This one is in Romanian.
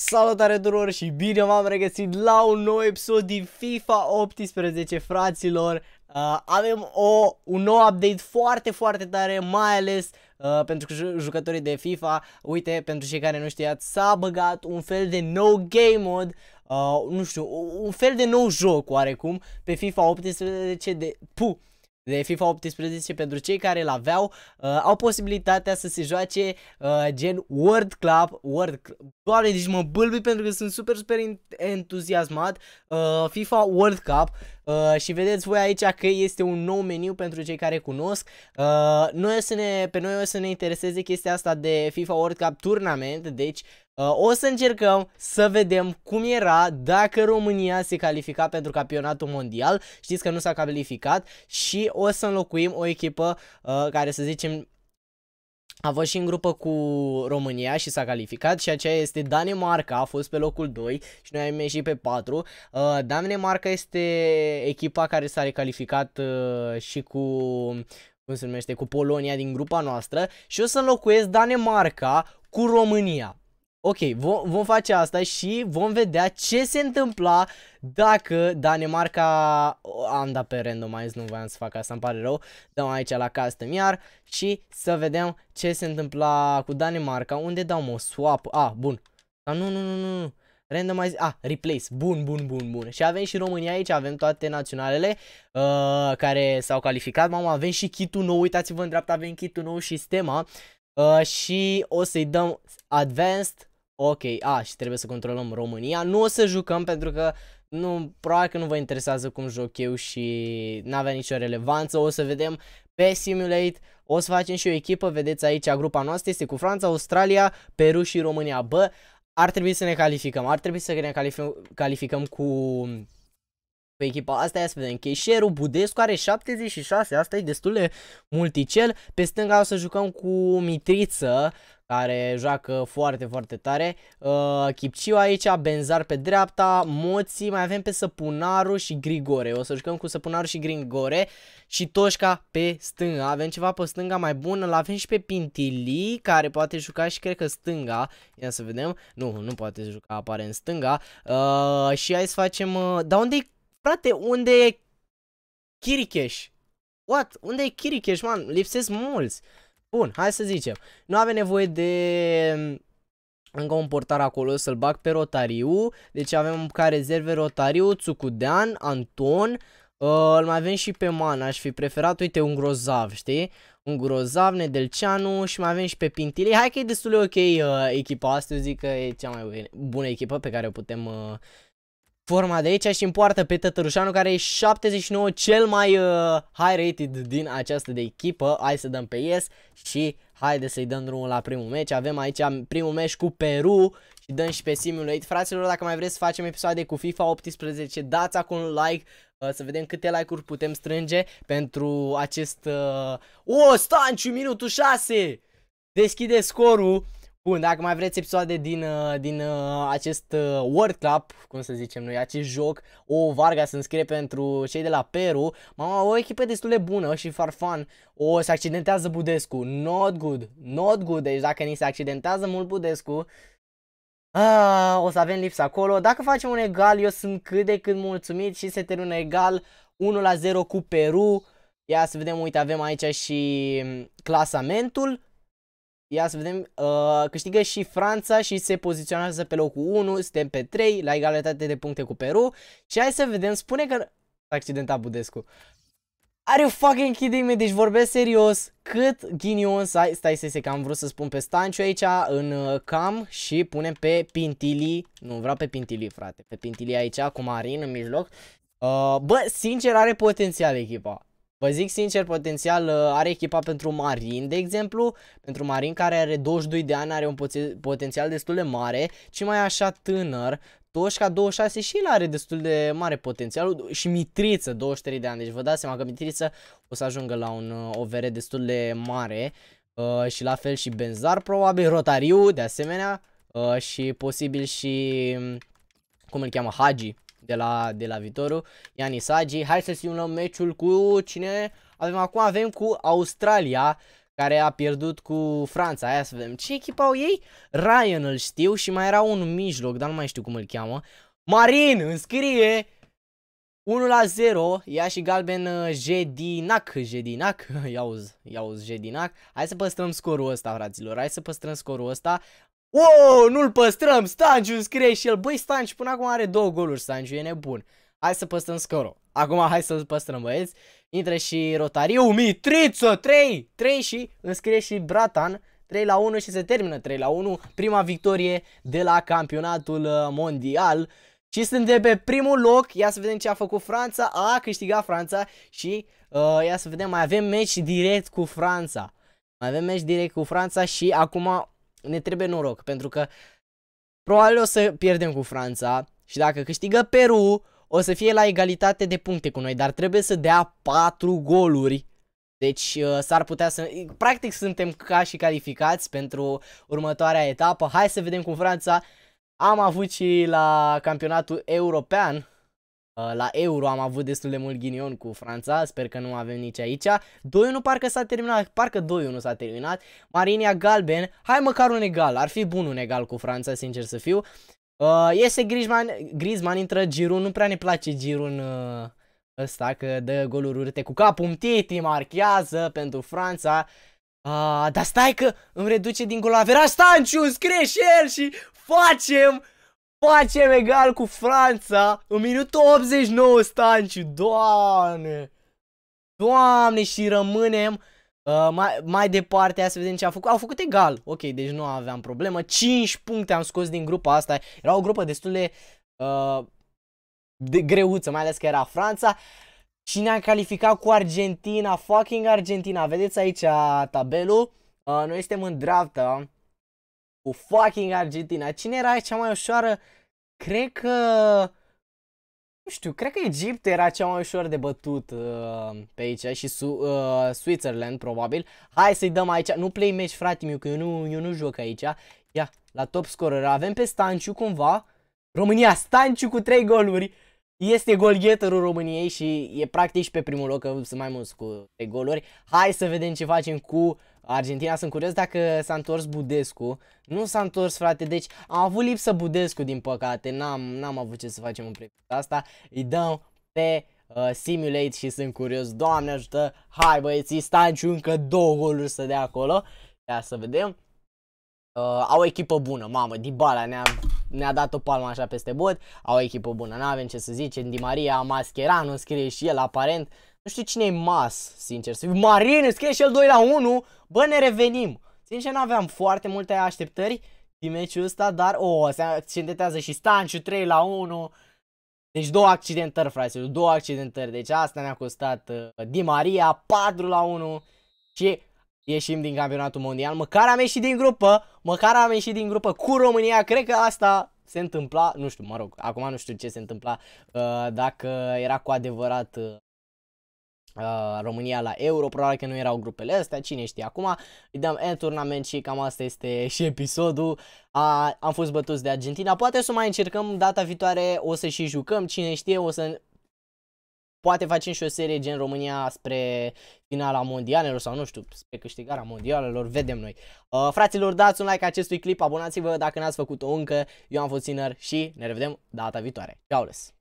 Salutare tuturor și bine v-am regăsit la un nou episod din FIFA 18, fraților. Uh, avem o, un nou update foarte, foarte tare, mai ales uh, pentru jucătorii de FIFA. Uite, pentru cei care nu știați, s-a băgat un fel de nou game mode, uh, nu știu, un fel de nou joc oarecum pe FIFA 18 de... Puh! de FIFA 18 pentru cei care îl aveau uh, au posibilitatea să se joace uh, gen World Club, World Club. Doamne, deci mă bâlbui pentru că sunt super super entuziasmat uh, FIFA World Cup uh, și vedeți voi aici că este un nou meniu pentru cei care cunosc. Uh, noi o să ne, pe noi o să ne intereseze chestia asta de FIFA World Cup Tournament, deci Uh, o să încercăm să vedem cum era dacă România se califica pentru campionatul mondial. Știți că nu s-a calificat și o să înlocuim o echipă uh, care să zicem a fost și în grupă cu România și s-a calificat și aceea este Danemarca, a fost pe locul 2 și noi am ieșit pe 4. Uh, Danemarca este echipa care s-a recalificat uh, și cu cum se numește, cu Polonia din grupa noastră și o să înlocuiesc Danemarca cu România. Ok, vom, vom face asta și vom vedea ce se întâmpla dacă Danemarca... Am dat pe randomize, nu voiam să fac asta, îmi pare rău. Dăm aici la custom iar și să vedem ce se întâmpla cu Danemarca. Unde dau o swap? A, ah, bun. Ah, nu, nu, nu, nu, nu. Randomize, a, ah, replace, bun, bun, bun, bun. Și avem și România aici, avem toate naționalele uh, care s-au calificat. Mamă, avem și kitul nou, uitați-vă în dreapta, avem kitul nou și stema. Uh, și o să-i dăm advanced Ok, a, și trebuie să controlăm România. Nu o să jucăm pentru că nu, probabil că nu vă interesează cum joc eu și n-avea nicio relevanță. O să vedem pe Simulate, o să facem și o echipă, vedeți aici, grupa noastră este cu Franța, Australia, Peru și România. Bă, ar trebui să ne calificăm, ar trebui să ne calif- calificăm cu pe echipa asta, ia să vedem, Cheșeru, Budescu are 76, asta e destul de multicel, pe stânga o să jucăm cu Mitriță, care joacă foarte, foarte tare. Uh, Kipciu aici, Benzar pe dreapta, Moții, mai avem pe Săpunaru și Grigore. O să jucăm cu Săpunaru și Grigore și Toșca pe stânga. Avem ceva pe stânga mai bună. La avem și pe Pintili, care poate juca și cred că stânga. Ia să vedem. Nu, nu poate juca, apare în stânga. Uh, și hai să facem... Uh, dar unde e, frate, unde e Chiricheș? What? Unde e Chiricheș, man? Lipsesc mulți. Bun, hai să zicem. Nu avem nevoie de mm, încă un portar acolo să-l bag pe Rotariu. Deci avem ca rezerve Rotariu, Tsukudean, Anton. Uh, îl mai avem și pe Mana, aș fi preferat, uite, un grozav, știi? Un grozav, Nedelceanu și mai avem și pe Pintilei. Hai că e destul de ok uh, echipa asta, eu zic că e cea mai bună echipă pe care o putem... Uh, forma de aici și împoartă pe Tătărușanu care e 79 cel mai uh, high rated din această de echipă. Hai să dăm pe yes și haide să-i dăm drumul la primul meci. Avem aici primul meci cu Peru și dăm și pe Simulate. Fraților, dacă mai vreți să facem episoade cu FIFA 18, dați acolo un like. Uh, să vedem câte like-uri putem strânge pentru acest... Uh... O, oh, Stanciu, minutul 6! Deschide scorul Bun, dacă mai vreți episoade din, uh, din uh, acest uh, World Cup, cum să zicem noi, acest joc, o Varga să înscrie pentru cei de la Peru, mama, o echipă destul de bună și farfan, o se accidentează Budescu, not good, not good, deci dacă ni se accidentează mult Budescu, a, ah, o să avem lipsă acolo, dacă facem un egal, eu sunt cât de cât mulțumit și se termină egal 1 la 0 cu Peru, ia să vedem, uite, avem aici și mm, clasamentul, Ia să vedem, uh, câștigă și Franța și se poziționează pe locul 1, suntem pe 3, la egalitate de puncte cu Peru. Și hai să vedem, spune că... accidentat Budescu. Are you fucking kidding me? Deci vorbesc serios. Cât ghinion să ai... Stai să se că am vrut să spun pe Stanciu aici în uh, cam și punem pe Pintili. Nu, vreau pe Pintili, frate. Pe Pintili aici cu Marin în mijloc. Uh, bă, sincer are potențial echipa. Vă zic sincer, potențial uh, are echipa pentru Marin, de exemplu, pentru Marin care are 22 de ani, are un potențial destul de mare, ci mai așa tânăr, Toșca 26 și el are destul de mare potențial și Mitriță 23 de ani, deci vă dați seama că Mitriță o să ajungă la un uh, OVR destul de mare uh, și la fel și Benzar probabil, Rotariu de asemenea uh, și posibil și, mm, cum îl cheamă, Hagi de la, de la viitorul, Ianis Agi. Hai să simulăm meciul cu cine avem acum? Avem cu Australia, care a pierdut cu Franța. Aia să vedem ce echipă au ei. Ryan îl știu și mai era un mijloc, dar nu mai știu cum îl cheamă. Marin, înscrie! 1 la 0, ia și galben Jedinac, Jedinac, iau, iau Jedinac. Hai să păstrăm scorul ăsta, fraților, hai să păstrăm scorul ăsta. Wow, nu-l păstrăm, Stanciu îmi scrie și el. Băi, Stanciu, până acum are două goluri, Stanciu, e nebun. Hai să păstrăm scorul. Acum hai să-l păstrăm, băieți. Intră și Rotariu, Mitriță, 3, 3 și înscrie și Bratan. 3 la 1 și se termină 3 la 1. Prima victorie de la campionatul uh, mondial. Și suntem pe primul loc, ia să vedem ce a făcut Franța, a câștigat Franța și uh, ia să vedem, mai avem meci direct cu Franța. Mai avem meci direct cu Franța și acum ne trebuie noroc, pentru că probabil o să pierdem cu Franța și dacă câștigă Peru, o să fie la egalitate de puncte cu noi, dar trebuie să dea 4 goluri. Deci uh, s-ar putea să... Practic suntem ca și calificați pentru următoarea etapă. Hai să vedem cu Franța. Am avut și la campionatul european Uh, la Euro am avut destul de mult ghinion cu Franța, sper că nu avem nici aici. 2-1 parcă s-a terminat, parcă 2-1 s-a terminat. Marinia Galben, hai măcar un egal, ar fi bun un egal cu Franța, sincer să fiu. Uh, iese Griezmann, Griezmann intră Giroud, nu prea ne place Giroud uh, ăsta, că dă goluri urâte cu capul. Titi marchează pentru Franța. Uh, dar stai că îmi reduce din gol la Stanciu, scrie și el și facem Facem egal cu Franța în minutul 89 Stanciu, doamne! Doamne, și rămânem uh, mai, mai departe, să vedem ce a făcut. Au făcut egal, ok, deci nu aveam problemă. 5 puncte am scos din grupa asta, era o grupă destul de, uh, de greuță, mai ales că era Franța. Și ne-am calificat cu Argentina, fucking Argentina, vedeți aici tabelul. Uh, noi suntem în dreapta, cu fucking Argentina. Cine era cea mai ușoară? Cred că... Nu știu, cred că Egipt era cea mai ușor de bătut uh, pe aici și Su uh, Switzerland probabil. Hai să-i dăm aici, nu play match frate meu, că eu nu, eu nu joc aici. Ia, la top scorer avem pe Stanciu cumva. România, Stanciu cu 3 goluri. Este golgheterul României și e practic și pe primul loc că sunt mai mulți cu 3 goluri. Hai să vedem ce facem cu Argentina sunt curios dacă s-a întors Budescu. Nu s-a întors, frate, deci a avut lipsă Budescu, din păcate. N-am, am avut ce să facem în prezent asta. Îi dăm pe uh, Simulate și sunt curios. Doamne ajută! Hai băieții, Stanciu încă două goluri să dea acolo. Ia să vedem. Uh, au o echipă bună, mamă, Dybala ne-a ne-a dat o palmă așa peste bot, au o echipă bună, n-avem ce să zicem, Di Maria, Mascherano scrie și el aparent, uh, nu știu cine e Mas, sincer. Marin, scrie și el 2 la 1. Bă, ne revenim. Sincer, nu aveam foarte multe așteptări din meciul ăsta, dar o, oh, se accidentează și Stanciu 3 la 1. Deci două accidentări, frate, două accidentări. Deci asta ne-a costat uh, Di Maria 4 la 1 și ieșim din campionatul mondial. Măcar am ieșit din grupă, măcar am ieșit din grupă cu România. Cred că asta se întâmpla, nu știu, mă rog, acum nu știu ce se întâmpla uh, dacă era cu adevărat uh, Uh, România la Euro, probabil că nu erau grupele astea, cine știe. Acum îi dăm în turnament și cam asta este și episodul. A, am fost bătuți de Argentina, poate să mai încercăm data viitoare, o să și jucăm, cine știe, o să poate facem și o serie gen România spre finala mondialelor sau nu știu, spre câștigarea mondialelor, vedem noi. Uh, fraților, dați un like acestui clip, abonați-vă dacă n-ați făcut-o încă, eu am fost Sinner și ne revedem data viitoare. Ciao, Les.